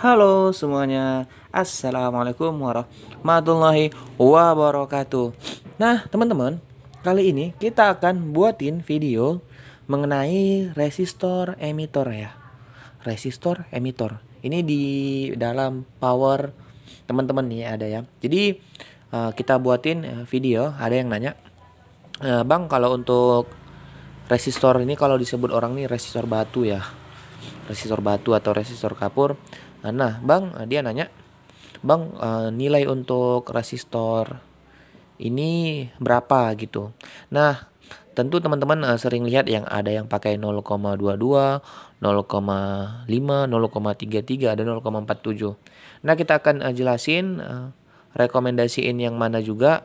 Halo semuanya, Assalamualaikum warahmatullahi wabarakatuh Nah teman-teman, kali ini kita akan buatin video mengenai resistor emitor ya Resistor emitor, ini di dalam power teman-teman nih ada ya Jadi eh, kita buatin eh, video, ada yang nanya eh, Bang kalau untuk resistor ini kalau disebut orang nih resistor batu ya resistor batu atau resistor kapur Nah, nah, Bang, eh, dia nanya, "Bang, eh, nilai untuk resistor ini berapa gitu?" Nah, tentu teman-teman eh, sering lihat yang ada yang pakai 0,22, 0,5, 0,33 ada 0,47. Nah, kita akan jelaskan jelasin rekomendasiin yang mana juga.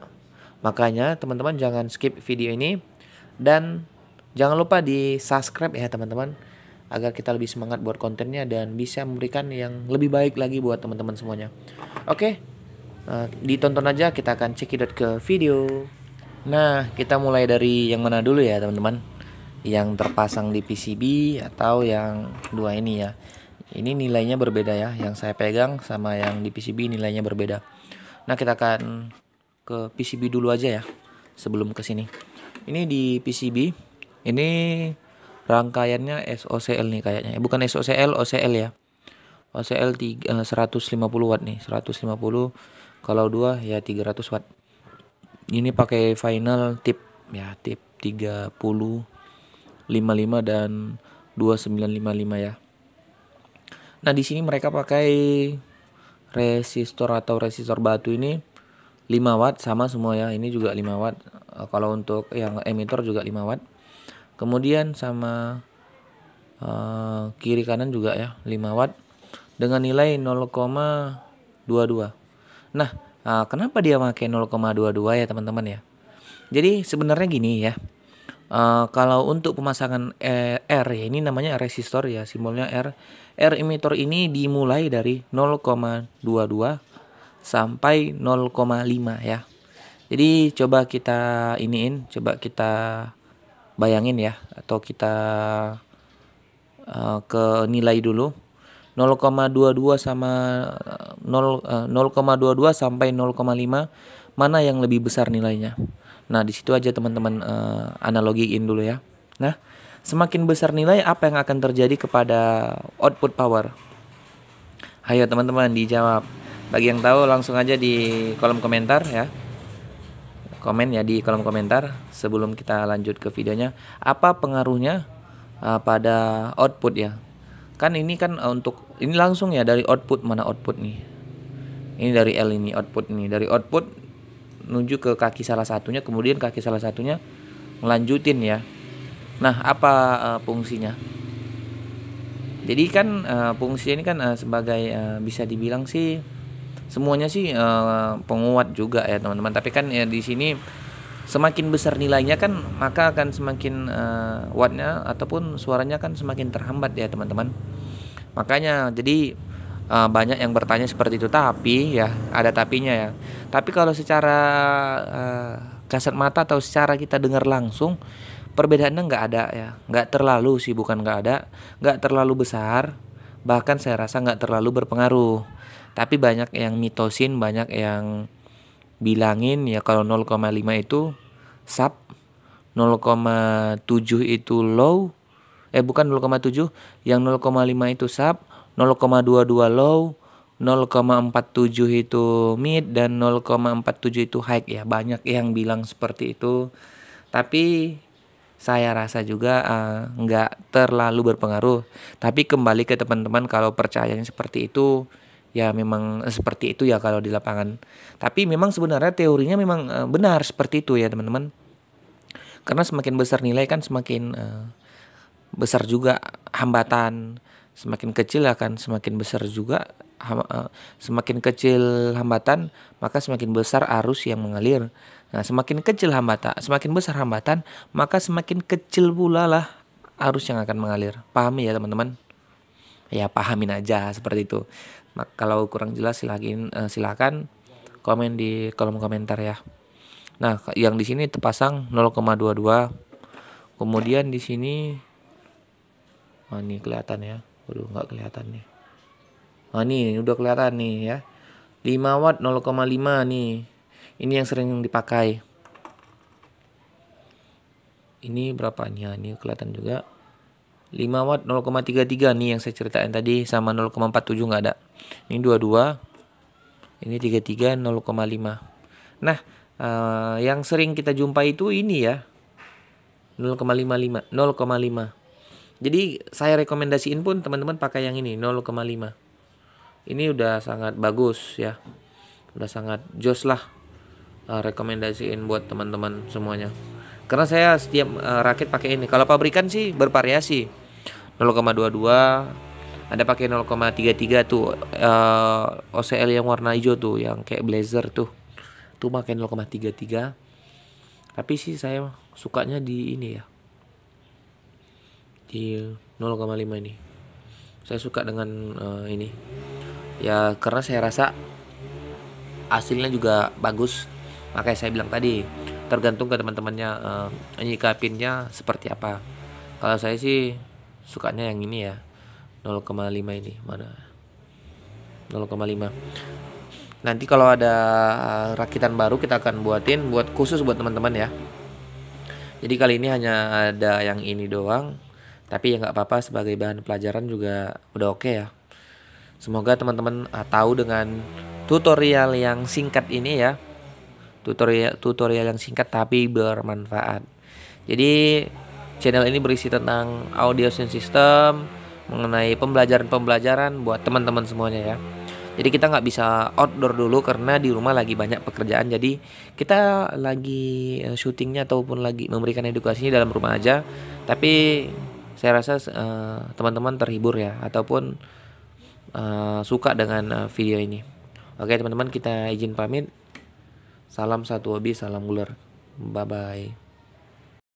Makanya teman-teman jangan skip video ini dan jangan lupa di subscribe ya teman-teman agar kita lebih semangat buat kontennya dan bisa memberikan yang lebih baik lagi buat teman-teman semuanya. Oke, okay? uh, eh, ditonton aja kita akan cekidot ke video. Nah, kita mulai dari yang mana dulu ya teman-teman? Yang terpasang di PCB atau yang dua ini ya. Ini nilainya berbeda ya, yang saya pegang sama yang di PCB nilainya berbeda. Nah, kita akan ke PCB dulu aja ya sebelum ke sini. Ini di PCB. Ini rangkaiannya SOCL nih kayaknya ya. ya. eh, bukan SOCL OCL ya OCL 3, 150 watt nih 150 kalau dua ya 300 watt ini pakai final tip ya tip 30 55 dan 2955 ya nah di sini mereka pakai resistor atau resistor batu ini 5 watt sama semua ya ini juga 5 watt eh, kalau untuk yang emitter juga 5 watt kemudian sama uh, kiri kanan juga ya 5 watt dengan nilai 0,22 nah uh, kenapa dia pakai 0,22 ya teman-teman ya jadi sebenarnya gini ya Uh, kalau untuk pemasangan R ya ini namanya resistor ya simbolnya R. R emitter ini dimulai dari 0,22 sampai 0,5 ya. Jadi coba kita iniin, coba kita bayangin ya atau kita uh, ke nilai dulu 0,22 sama 0 eh, 0,22 eh, sampai 0,5 mana yang lebih besar nilainya. Nah, di situ aja teman-teman uh, analogiin dulu ya. Nah, semakin besar nilai apa yang akan terjadi kepada output power? Ayo teman-teman dijawab. Bagi yang tahu langsung aja di kolom komentar ya komen ya di kolom komentar sebelum kita lanjut ke videonya apa pengaruhnya uh, pada output ya kan ini kan uh, untuk ini langsung ya dari output mana output nih ini dari L ini output nih dari output menuju ke kaki salah satunya kemudian kaki salah satunya melanjutin ya nah apa uh, fungsinya jadi kan uh, fungsi ini kan uh, sebagai uh, bisa dibilang sih semuanya sih uh, penguat juga ya teman-teman tapi kan ya di sini semakin besar nilainya kan maka akan semakin uh, wattnya ataupun suaranya kan semakin terhambat ya teman-teman makanya jadi uh, banyak yang bertanya seperti itu tapi ya ada tapinya ya tapi kalau secara uh, kasat mata atau secara kita dengar langsung perbedaannya nggak ada ya nggak terlalu sih bukan nggak ada nggak terlalu besar bahkan saya rasa nggak terlalu berpengaruh tapi banyak yang mitosin banyak yang bilangin ya kalau 0,5 itu sub 0,7 itu low eh bukan 0,7 yang 0,5 itu sub 0,22 low 0,47 itu mid dan 0,47 itu high ya banyak yang bilang seperti itu tapi saya rasa juga eh, nggak uh, terlalu berpengaruh tapi kembali ke teman-teman kalau percayanya seperti itu ya memang eh, seperti itu ya kalau di lapangan. Tapi memang sebenarnya teorinya memang uh, benar seperti itu ya teman-teman. Karena semakin besar nilai kan semakin uh, besar juga hambatan, semakin kecil akan semakin besar juga ham, uh, semakin kecil hambatan maka semakin besar arus yang mengalir. Nah, semakin kecil hambatan, semakin besar hambatan, maka semakin kecil pula lah arus yang akan mengalir. Pahami ya teman-teman? ya pahamin aja seperti itu kalau kurang jelas silakin uh, eh, silakan komen di kolom komentar ya nah yang di sini terpasang 0,22 kemudian di sini oh, ini kelihatan ya udah nggak kelihatan nih oh, ini udah kelihatan nih ya 5 watt 0,5 nih ini yang sering dipakai ini berapanya ini kelihatan juga 5 watt 0,33 nih yang saya ceritain tadi sama 0,47 nggak ada ini 22 ini 33 0,5 nah uh, yang sering kita jumpai itu ini ya 0,55 0,5 jadi saya rekomendasiin pun teman-teman pakai yang ini 0,5 ini udah sangat bagus ya udah sangat jos lah uh, rekomendasiin buat teman-teman semuanya karena saya setiap uh, rakit pakai ini kalau pabrikan sih bervariasi 0,22 ada pakai 0,33 tuh uh, eh, OCL yang warna hijau tuh yang kayak blazer tuh tuh pakai 0,33 tapi sih saya sukanya di ini ya di 0,5 ini saya suka dengan uh, ini ya karena saya rasa hasilnya juga bagus makanya saya bilang tadi tergantung ke teman-temannya uh, nyikapinnya seperti apa kalau saya sih sukanya yang ini ya 0,5 ini mana 0,5 nanti kalau ada eh, rakitan baru kita akan buatin buat khusus buat teman-teman ya jadi kali ini hanya ada yang ini doang tapi ya nggak apa-apa sebagai bahan pelajaran juga udah oke okay ya semoga teman-teman eh, tahu dengan tutorial yang singkat ini ya tutorial tutorial yang singkat tapi bermanfaat. Jadi channel ini berisi tentang audio sound system, mengenai pembelajaran-pembelajaran buat teman-teman semuanya ya. Jadi kita nggak bisa outdoor dulu karena di rumah lagi banyak pekerjaan. Jadi kita lagi eh, syutingnya ataupun lagi memberikan edukasinya dalam rumah aja. Tapi saya rasa eh, teman-teman uh, terhibur ya ataupun uh, suka dengan uh, video ini. Oke teman-teman kita izin pamit. Salam satu hobi, salam ular. Bye bye.